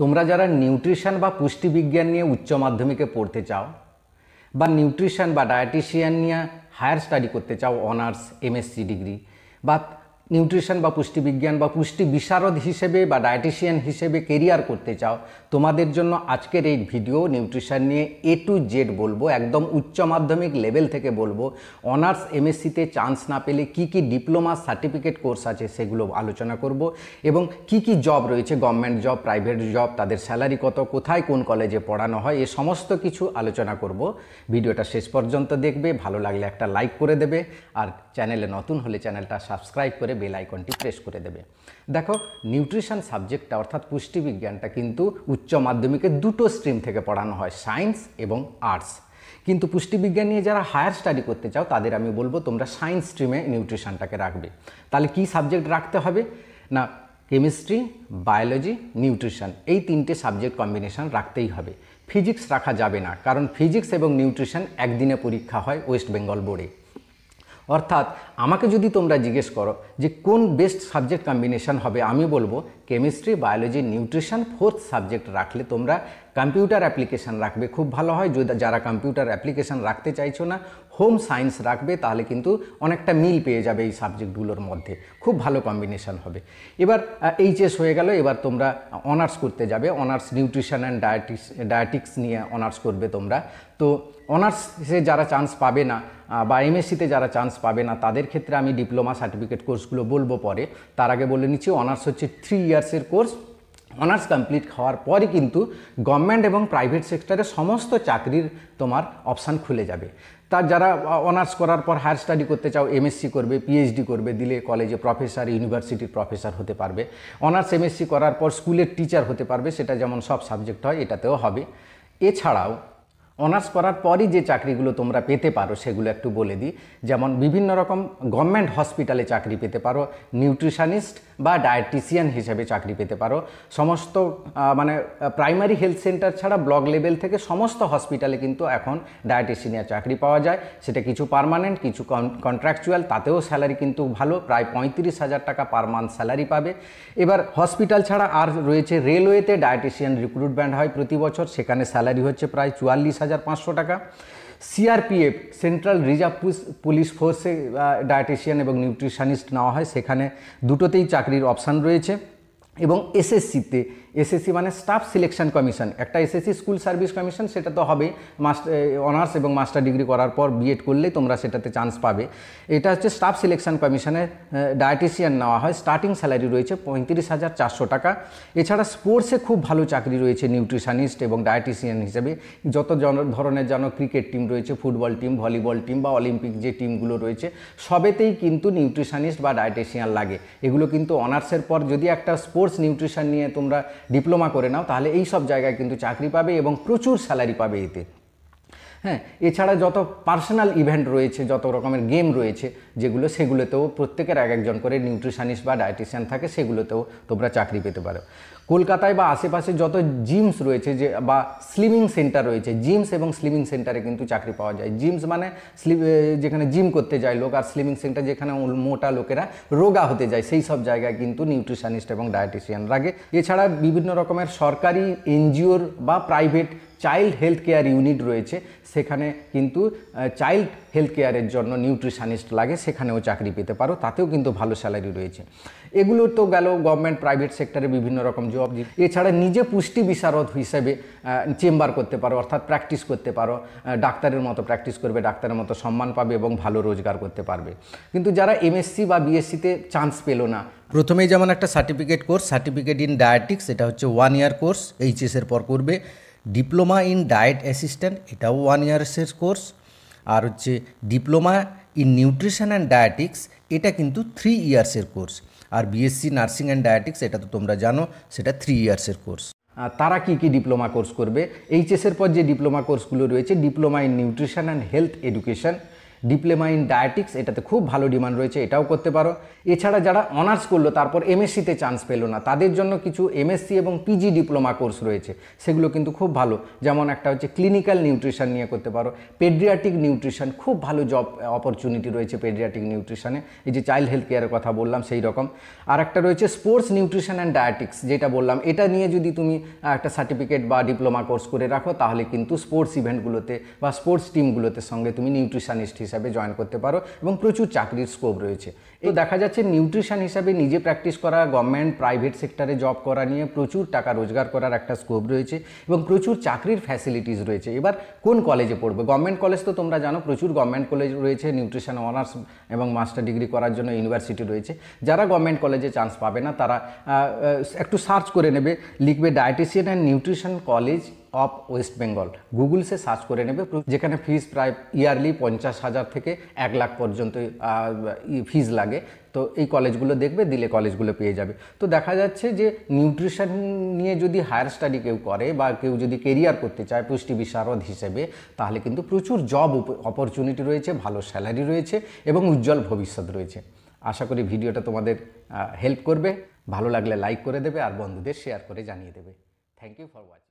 তোমরা যারা নিউট্রিশন বা পুষ্টিবিজ্ঞান নিয়ে উচ্চ মাধ্যমিকে পড়তে চাও বা নিউট্রিশন বা ডায়েটিশিয়ান নিয়ে হায়ার স্টাডি করতে চাও অনার্স এমএসসি ডিগ্রি বা নিউট্রিশন বা পুষ্টিবিজ্ঞান বা পুষ্টি বিশারদ হিসেবে বা ডায়েটিশিয়ান হিসেবে কেরিয়ার করতে চাও তোমাদের জন্য আজকের এই ভিডিও নিউট্রিশন নিয়ে এ টু জেড বলবো একদম উচ্চ মাধ্যমিক লেভেল থেকে বলবো অনার্স এমএসসিতে চান্স না পেলে কি কি ডিপ্লোমা সার্টিফিকেট কোর্স আছে সেগুলো আলোচনা করব এবং কি কি জব রয়েছে গভর্নমেন্ট জব প্রাইভেট জব তাদের স্যালারি কত কোথায় কোন কলেজে পড়ানো হয় এ সমস্ত কিছু আলোচনা করব ভিডিওটা শেষ পর্যন্ত দেখবে ভালো লাগলে একটা লাইক করে দেবে আর চ্যানেলে নতুন হলে চ্যানেলটা সাবস্ক্রাইব করে বেল আইকনটি প্রেস করে দেবে দেখো নিউট্রিশন সাবজেক্টটা অর্থাৎ পুষ্টিবিজ্ঞানটা কিন্তু উচ্চ মাধ্যমিকে দুটো স্ট্রিম থেকে পড়ানো হয় সায়েন্স এবং আর্টস কিন্তু পুষ্টিবিজ্ঞান নিয়ে যারা হায়ার স্টাডি করতে চাও তাদের আমি বলবো তোমরা সায়েন্স স্ট্রিমে নিউট্রিশনটাকে রাখবে তাহলে কি সাবজেক্ট রাখতে হবে না কেমিস্ট্রি বায়োলজি নিউট্রিশন এই তিনটে সাবজেক্ট কম্বিনেশন রাখতেই হবে ফিজিক্স রাখা যাবে না কারণ ফিজিক্স এবং নিউট্রিশন একদিনে পরীক্ষা হয় ওয়েস্ট বেঙ্গল বোর্ডে অর্থাৎ আমাকে যদি তোমরা জিজ্ঞেস করো যে কোন বেস্ট সাবজেক্ট কম্বিনেশান হবে আমি বলবো chemistry biology nutrition fourth subject রাখলে তোমরা কম্পিউটার অ্যাপ্লিকেশান রাখবে খুব ভালো হয় যদি যারা কম্পিউটার অ্যাপ্লিকেশান রাখতে চাইছো না হোম সায়েন্স রাখবে তাহলে কিন্তু অনেকটা মিল পেয়ে যাবে এই সাবজেক্টগুলোর মধ্যে খুব ভালো কম্বিনেশান হবে এবার এইচএস হয়ে গেল এবার তোমরা অনার্স করতে যাবে honours nutrition and dietetics dietetics নিয়ে অনার্স করবে তোমরা তো অনার্সে যারা চান্স পাবে না বা এমএসসিতে যারা চান্স পাবে না তাদের ক্ষেত্রে আমি ডিপ্লোমা সার্টিফিকেট কোর্সগুলো বলবো পরে তার আগে বলে নিচ্ছি অনার্স হচ্ছে থ্রি ইয়ার ইয়ার্সের কোর্স অনার্স কমপ্লিট হওয়ার পরই কিন্তু গভর্নমেন্ট এবং প্রাইভেট সেক্টরে সমস্ত চাকরির তোমার অপশান খুলে যাবে তার যারা অনার্স করার পর হায়ার স্টাডি করতে চাও এমএসসি করবে পিএইচডি করবে দিলে কলেজে প্রফেসর ইউনিভার্সিটির প্রফেসর হতে পারবে অনার্স এমএসসি করার পর স্কুলের টিচার হতে পারবে সেটা যেমন সব সাবজেক্ট হয় এটাতেও হবে এছাড়াও অনার্স করার পরই যে চাকরিগুলো তোমরা পেতে পারো সেগুলো একটু বলে দিই যেমন বিভিন্ন রকম গভর্নমেন্ট হসপিটালে চাকরি পেতে পারো নিউট্রিশানিস্ট বা ডায়েটিসিয়ান হিসেবে চাকরি পেতে পারো সমস্ত মানে প্রাইমারি হেলথ সেন্টার ছাড়া ব্লক লেভেল থেকে সমস্ত হসপিটালে কিন্তু এখন ডায়েটিসিয়ানের চাকরি পাওয়া যায় সেটা কিছু পারমানেন্ট কিছু কন্ট্রাকচুয়াল তাতেও স্যালারি কিন্তু ভালো প্রায় পঁয়ত্রিশ হাজার টাকা পার মান্থ স্যালারি পাবে এবার হসপিটাল ছাড়া আর রয়েছে রেলওয়েতে ডায়েটিসিয়ান রিক্রুটমেন্ট হয় প্রতি বছর সেখানে স্যালারি হচ্ছে প্রায় চুয়াল্লিশ হাজার পাঁচশো টাকা সিআরপিএফ সেন্ট্রাল রিজার্ভ পুলিশ ফোর্সে ডায়েটিশিয়ান এবং নিউট্রিশানিস্ট নেওয়া হয় সেখানে দুটোতেই চাকরির অপশান রয়েছে এবং এসএসসিতে এসএসসি মানে স্টাফ সিলেকশন কমিশন একটা এসএসসি স্কুল সার্ভিস কমিশন সেটা তো হবে মাস্টার অনার্স এবং মাস্টার ডিগ্রি করার পর বিএড করলে তোমরা সেটাতে চান্স পাবে এটা হচ্ছে স্টাফ সিলেকশন কমিশনের ডায়েটিশিয়ান নেওয়া হয় স্টার্টিং স্যালারি রয়েছে পঁয়ত্রিশ হাজার চারশো টাকা এছাড়া স্পোর্টসে খুব ভালো চাকরি রয়েছে নিউট্রিশনিস্ট এবং ডায়েটিশিয়ান হিসেবে যত ধরনের যেন ক্রিকেট টিম রয়েছে ফুটবল টিম ভলিবল টিম বা অলিম্পিক যে টিমগুলো রয়েছে সবেতেই কিন্তু নিউট্রিশনিস্ট বা ডায়েটিশিয়ান লাগে এগুলো কিন্তু অনার্সের পর যদি একটা স্পোর্টস কোর্স নিউট্রিশন নিয়ে তোমরা ডিপ্লোমা করে নাও তাহলে এই সব জায়গায় কিন্তু চাকরি পাবে এবং প্রচুর স্যালারি পাবে এতে হ্যাঁ এছাড়া যত পার্সোনাল ইভেন্ট রয়েছে যত রকমের গেম রয়েছে যেগুলো সেগুলোতেও প্রত্যেকের এক একজন করে নিউট্রিশানিস্ট বা ডায়েটিশিয়ান থাকে সেগুলোতেও তোমরা চাকরি পেতে পারো কলকাতায় বা আশেপাশে যত জিমস রয়েছে যে বা স্লিমিং সেন্টার রয়েছে জিমস এবং স্লিমিং সেন্টারে কিন্তু চাকরি পাওয়া যায় জিমস মানে স্লি যেখানে জিম করতে যায় লোক আর স্লিমিং সেন্টার যেখানে মোটা লোকেরা রোগা হতে যায় সেই সব জায়গায় কিন্তু নিউট্রিশানিস্ট এবং ডায়েটিশিয়ান লাগে এছাড়া বিভিন্ন রকমের সরকারি এনজিওর বা private child health care unit রয়েছে সেখানে কিন্তু চাইল্ড হেলথ কেয়ারের জন্য নিউট্রিশানিস্ট লাগে সেখানেও চাকরি পেতে পারো তাতেও কিন্তু ভালো স্যালারি রয়েছে এগুলো তো গেল গভর্নমেন্ট প্রাইভেট সেক্টরে বিভিন্ন রকম জব এছাড়া নিজে পুষ্টি বিশারদ হিসেবে চেম্বার করতে পারো অর্থাৎ প্র্যাকটিস করতে পারো ডাক্তারের মতো প্র্যাকটিস করবে ডাক্তারের মতো সম্মান পাবে এবং ভালো রোজগার করতে পারবে কিন্তু যারা এমএসসি বা বিএসসিতে চান্স পেলো না প্রথমেই যেমন একটা certificate course certificate in dietetics এটা হচ্ছে ওয়ান ইয়ার কোর্স এইচএসের পর করবে ডিপ্লোমা ইন ডায়েট অ্যাসিস্ট্যান্ট এটাও ওয়ান ইয়ার্সের কোর্স আর হচ্ছে diploma in nutrition and dietetics এটা কিন্তু থ্রি ইয়ার্সের কোর্স আর বিএসসি নার্সিং অ্যান্ড ডায়েটিক্স এটা তো তোমরা জানো সেটা থ্রি ইয়ার্সের কোর্স তারা কি কি ডিপ্লোমা কোর্স করবে এইচএসের পর যে ডিপ্লোমা কোর্সগুলো রয়েছে diploma in nutrition and health education diploma in dietetics এটাতে খুব ভালো ডিমান্ড রয়েছে এটাও করতে পারো এছাড়া যারা অনার্স করলো তারপর এমএসসিতে চান্স পেলো না তাদের জন্য কিছু এমএসসি এবং পিজি ডিপ্লোমা কোর্স রয়েছে সেগুলো কিন্তু খুব ভালো যেমন একটা হচ্ছে ক্লিনিক্যাল নিউট্রিশন নিয়ে করতে পারো পেড্রিয়াটিক নিউট্রিশন খুব ভালো জব অপরচুনিটি রয়েছে পেড্রিয়াটিক নিউট্রিশনে এই যে চাইল্ড হেলথ কেয়ারের কথা বললাম সেই রকম আর একটা রয়েছে স্পোর্টস নিউট্রিশন অ্যান্ড ডায়াটিক্স যেটা বললাম এটা নিয়ে যদি তুমি একটা সার্টিফিকেট বা ডিপ্লোমা কোর্স করে রাখো তাহলে কিন্তু স্পোর্টস ইভেন্টগুলোতে বা স্পোর্টস টিমগুলোতে সঙ্গে তুমি নিউট্রিশনিস্ট হিসাবে জয়েন করতে পারো এবং প্রচুর চাকরির স্কোপ রয়েছে তো দেখা যাচ্ছে নিউট্রিশন হিসাবে নিজে প্র্যাকটিস করা গভর্নমেন্ট প্রাইভেট সেক্টরে জব করা নিয়ে প্রচুর টাকা রোজগার করার একটা স্কোপ রয়েছে এবং প্রচুর চাকরির ফ্যাসিলিটিস রয়েছে এবার কোন কলেজে পড়বে গভর্নমেন্ট কলেজ তো তোমরা জানো প্রচুর গভর্নমেন্ট কলেজ রয়েছে নিউট্রিশন অনার্স এবং মাস্টার ডিগ্রি করার জন্য ইউনিভার্সিটি রয়েছে যারা গভর্নমেন্ট কলেজে চান্স পাবে না তারা একটু সার্চ করে নেবে লিখবে dietitian and nutrition college of West Bengal Google সে সার্চ করে নেবে যেখানে ফিজ প্রায় ইয়ারলি পঞ্চাশ হাজার থেকে এক লাখ পর্যন্ত ফিজ লাগে তো এই কলেজগুলো দেখবে দিলে কলেজগুলো পেয়ে যাবে তো দেখা যাচ্ছে যে নিউট্রিশন নিয়ে যদি হায়ার স্টাডি কেউ করে বা কেউ যদি কেরিয়ার করতে চায় পুষ্টি বিশারদ হিসেবে তাহলে কিন্তু প্রচুর জব অপরচুনিটি রয়েছে ভালো স্যালারি রয়েছে এবং উজ্জ্বল ভবিষ্যৎ রয়েছে আশা করি ভিডিওটা তোমাদের হেল্প করবে ভালো লাগলে লাইক করে দেবে আর বন্ধুদের শেয়ার করে জানিয়ে দেবে থ্যাংক ইউ ফর ওয়াচিং